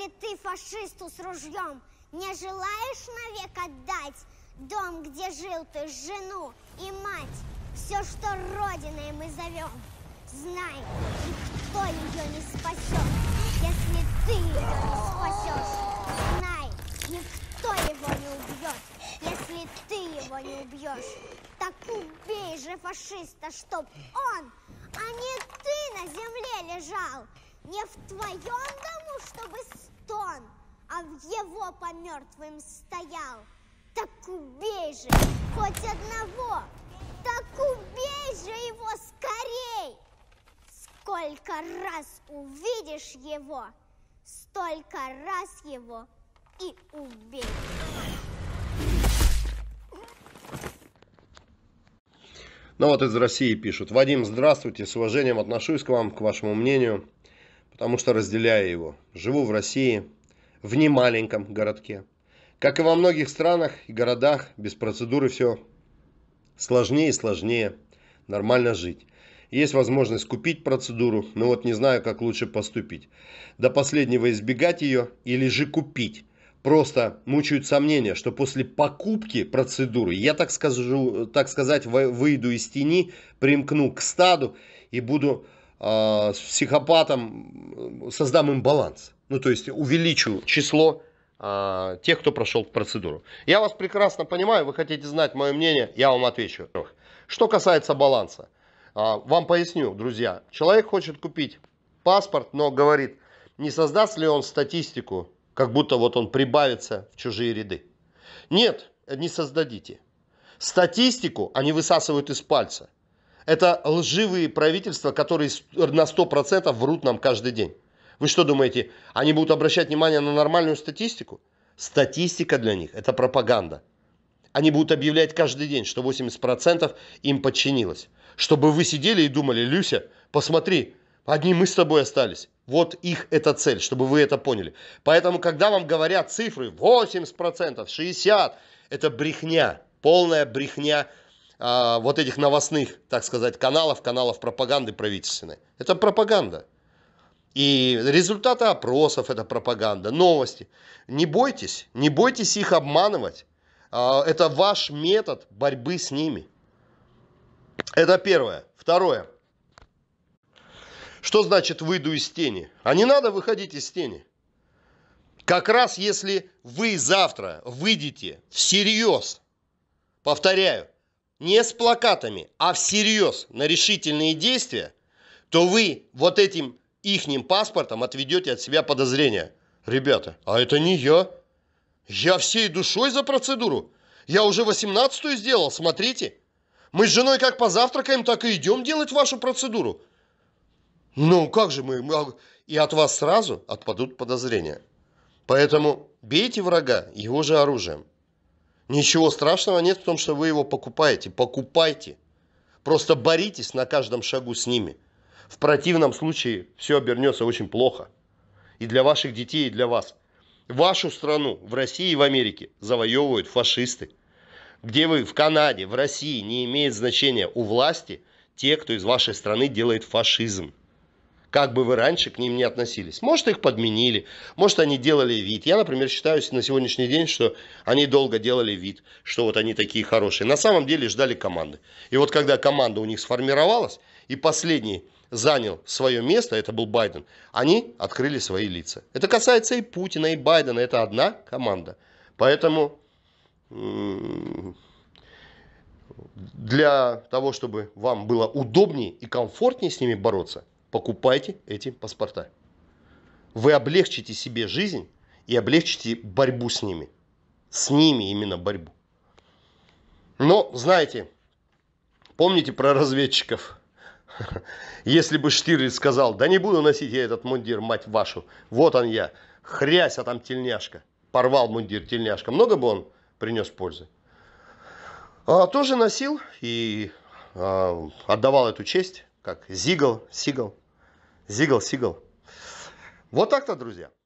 Если ты фашисту с ружьем не желаешь навек отдать Дом, где жил ты, жену и мать, Все, что родиной мы зовем, Знай, никто ее не спасет, Если ты ее не спасешь. Знай, никто его не убьет, Если ты его не убьешь. Так убей же фашиста, чтоб он, А не ты на земле лежал, Не в твоем доме, чтобы стон, а в его по мертвым стоял. Так убей же хоть одного, так убей же его скорей. Сколько раз увидишь его, столько раз его и убей. Ну вот из России пишут. Вадим, здравствуйте. С уважением отношусь к вам, к вашему мнению потому что разделяю его. Живу в России, в немаленьком городке. Как и во многих странах и городах, без процедуры все сложнее и сложнее нормально жить. Есть возможность купить процедуру, но вот не знаю, как лучше поступить. До последнего избегать ее или же купить. Просто мучают сомнения, что после покупки процедуры я, так, скажу, так сказать, выйду из тени, примкну к стаду и буду с а, психопатом создам им баланс. Ну, то есть увеличу число а, тех, кто прошел процедуру. Я вас прекрасно понимаю, вы хотите знать мое мнение, я вам отвечу. Что касается баланса, а, вам поясню, друзья. Человек хочет купить паспорт, но говорит, не создаст ли он статистику, как будто вот он прибавится в чужие ряды. Нет, не создадите. Статистику они высасывают из пальца – это лживые правительства, которые на 100% врут нам каждый день. Вы что думаете, они будут обращать внимание на нормальную статистику? Статистика для них – это пропаганда. Они будут объявлять каждый день, что 80% им подчинилось. Чтобы вы сидели и думали, Люся, посмотри, одни мы с тобой остались. Вот их эта цель, чтобы вы это поняли. Поэтому, когда вам говорят цифры 80%, 60%, это брехня, полная брехня а, вот этих новостных, так сказать, каналов, каналов пропаганды правительственной. Это пропаганда. И результаты опросов – это пропаганда, новости. Не бойтесь, не бойтесь их обманывать. А, это ваш метод борьбы с ними. Это первое. Второе. Что значит выйду из тени? А не надо выходить из тени. Как раз если вы завтра выйдете всерьез, повторяю, не с плакатами, а всерьез на решительные действия, то вы вот этим ихним паспортом отведете от себя подозрения. Ребята, а это не я. Я всей душой за процедуру. Я уже 18-ю сделал, смотрите. Мы с женой как позавтракаем, так и идем делать вашу процедуру. Ну, как же мы... мы... А, и от вас сразу отпадут подозрения. Поэтому бейте врага его же оружием. Ничего страшного нет в том, что вы его покупаете. Покупайте. Просто боритесь на каждом шагу с ними. В противном случае все обернется очень плохо. И для ваших детей, и для вас. Вашу страну в России и в Америке завоевывают фашисты. Где вы, в Канаде, в России, не имеет значения. У власти те, кто из вашей страны делает фашизм как бы вы раньше к ним не относились. Может, их подменили, может, они делали вид. Я, например, считаю на сегодняшний день, что они долго делали вид, что вот они такие хорошие. На самом деле ждали команды. И вот когда команда у них сформировалась, и последний занял свое место, это был Байден, они открыли свои лица. Это касается и Путина, и Байдена, это одна команда. Поэтому для того, чтобы вам было удобнее и комфортнее с ними бороться, покупайте эти паспорта. Вы облегчите себе жизнь и облегчите борьбу с ними. С ними именно борьбу. Но, знаете, помните про разведчиков? Если бы Штирлиц сказал, да не буду носить я этот мундир, мать вашу, вот он я, хрясь, а там тельняшка, порвал мундир тельняшка, много бы он принес пользы? А, тоже носил и а, отдавал эту честь, как Зигл, сигал. Зигл, Сигл. Вот так-то, друзья.